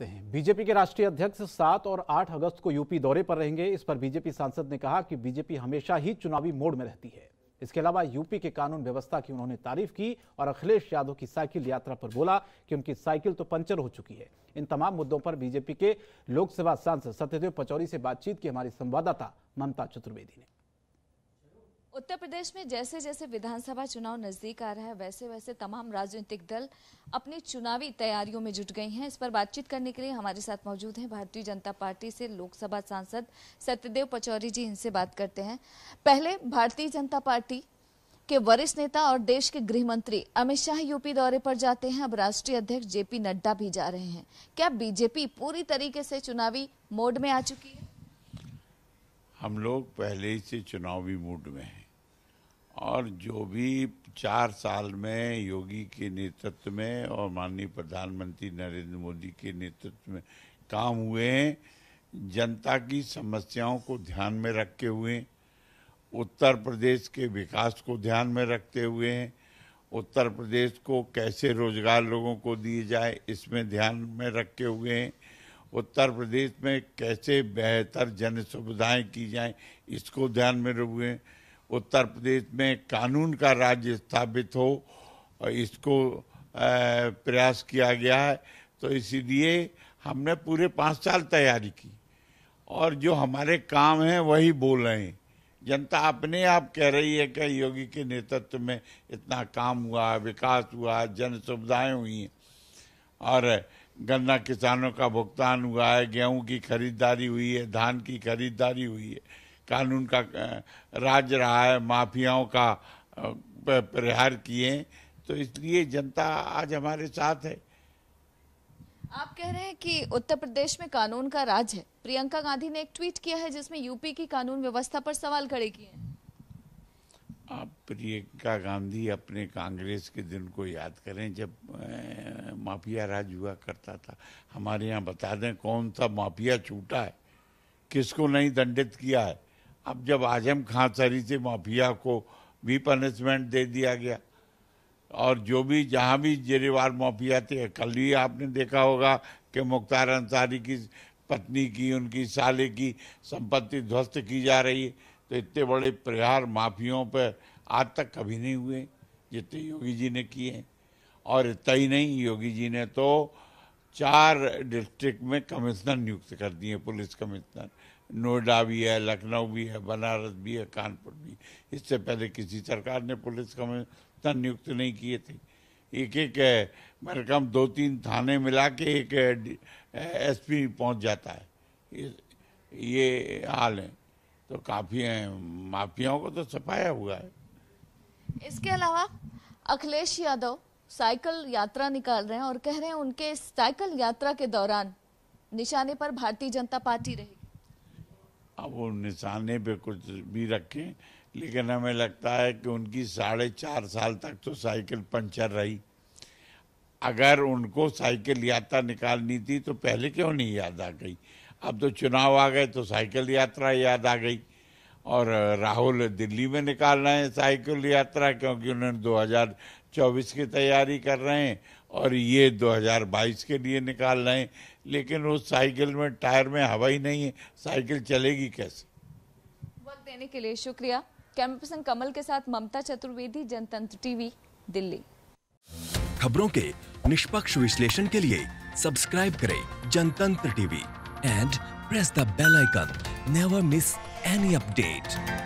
देखते हैं बीजेपी के राष्ट्रीय अध्यक्ष सात और आठ अगस्त को यूपी दौरे पर रहेंगे इस पर बीजेपी सांसद ने कहा कि बीजेपी हमेशा ही चुनावी मोड में रहती है इसके अलावा यूपी के कानून व्यवस्था की उन्होंने तारीफ की और अखिलेश यादव की साइकिल यात्रा पर बोला कि उनकी साइकिल तो पंचर हो चुकी है इन तमाम मुद्दों पर बीजेपी के लोकसभा सांसद सत्यदेव पचौरी से बातचीत की हमारी संवाददाता ममता चतुर्वेदी ने उत्तर प्रदेश में जैसे जैसे विधानसभा चुनाव नजदीक आ रहा है वैसे वैसे तमाम राजनीतिक दल अपनी चुनावी तैयारियों में जुट गए हैं इस पर बातचीत करने के लिए हमारे साथ मौजूद हैं भारतीय जनता पार्टी से लोकसभा सांसद सत्यदेव पचौरी जी इनसे बात करते हैं पहले भारतीय जनता पार्टी के वरिष्ठ नेता और देश के गृह मंत्री अमित शाह यूपी दौरे पर जाते हैं अब राष्ट्रीय अध्यक्ष जेपी नड्डा भी जा रहे हैं क्या बीजेपी पूरी तरीके से चुनावी मोड में आ चुकी है हम लोग पहले ही से चुनावी मूड में हैं और जो भी चार साल में योगी के नेतृत्व में और माननीय प्रधानमंत्री नरेंद्र मोदी के नेतृत्व में काम हुए हैं जनता की समस्याओं को ध्यान में रखे हुए उत्तर प्रदेश के विकास को ध्यान में रखते हुए हैं उत्तर प्रदेश को कैसे रोजगार लोगों को दिए जाए इसमें ध्यान में रखे हुए हैं उत्तर प्रदेश में कैसे बेहतर जन सुविधाएँ की जाएँ इसको ध्यान में रखे हुए हैं उत्तर प्रदेश में कानून का राज्य स्थापित हो इसको प्रयास किया गया है तो इसीलिए हमने पूरे पाँच साल तैयारी की और जो हमारे काम हैं वही बोल रहे हैं जनता अपने आप कह रही है कि योगी के नेतृत्व में इतना काम हुआ विकास हुआ जन सुविधाएँ हुई हैं और गन्ना किसानों का भुगतान हुआ है गेहूं की खरीदारी हुई है धान की खरीदारी हुई है कानून का राज रहा है माफियाओं का प्रहार किए तो इसलिए जनता आज हमारे साथ है आप कह रहे हैं कि उत्तर प्रदेश में कानून का राज है प्रियंका गांधी ने एक ट्वीट किया है जिसमें यूपी की कानून व्यवस्था पर सवाल खड़े किए हैं आप प्रियंका गांधी अपने कांग्रेस के दिन को याद करें जब माफिया राज हुआ करता था हमारे यहाँ बता दें कौन सा माफिया छूटा है किसको नहीं दंडित किया है अब जब आजम खां से माफिया को भी पनिशमेंट दे दिया गया और जो भी जहाँ भी जेरेवार माफिया थे कल ही आपने देखा होगा कि मुख्तार अंसारी की पत्नी की उनकी साले की संपत्ति ध्वस्त की जा रही है तो इतने बड़े प्रहार माफियों पर आज तक कभी नहीं हुए जितने योगी जी ने किए हैं और इतना ही नहीं योगी जी ने तो चार डिस्ट्रिक्ट में कमिश्नर नियुक्त कर दिए पुलिस कमिश्नर नोएडा भी है लखनऊ भी है बनारस भी है कानपुर भी इससे पहले किसी सरकार ने पुलिस कमिश्नर नियुक्त नहीं किए थे एक एक मेरे कम दो तीन थाने मिला के एक एसपी पहुंच जाता है ये, ये हाल है तो काफ़ी माफियाओं को तो सफाया हुआ है इसके अलावा अखिलेश यादव साइकिल यात्रा निकाल रहे हैं और कह रहे हैं उनके साइकिल यात्रा के दौरान निशाने पर भारतीय जनता पार्टी रहेगी अब वो निशाने पे कुछ भी रखें लेकिन हमें लगता है कि उनकी साढ़े चार साल तक तो साइकिल पंचर रही अगर उनको साइकिल यात्रा निकालनी थी तो पहले क्यों नहीं याद आ गई अब तो चुनाव आ गए तो साइकिल यात्रा याद आ गई और राहुल दिल्ली में निकाल रहे हैं साइकिल यात्रा क्योंकि उन्होंने 2024 की तैयारी कर रहे हैं और ये 2022 के लिए निकाल रहे हैं लेकिन उस साइकिल में टायर में हवा ही नहीं है साइकिल चलेगी कैसे वक्त देने के लिए शुक्रिया कैमरा पर्सन कमल के साथ ममता चतुर्वेदी जनतंत्र टीवी दिल्ली खबरों के निष्पक्ष विश्लेषण के लिए सब्सक्राइब करें Jantantra TV and press the bell icon never miss any update.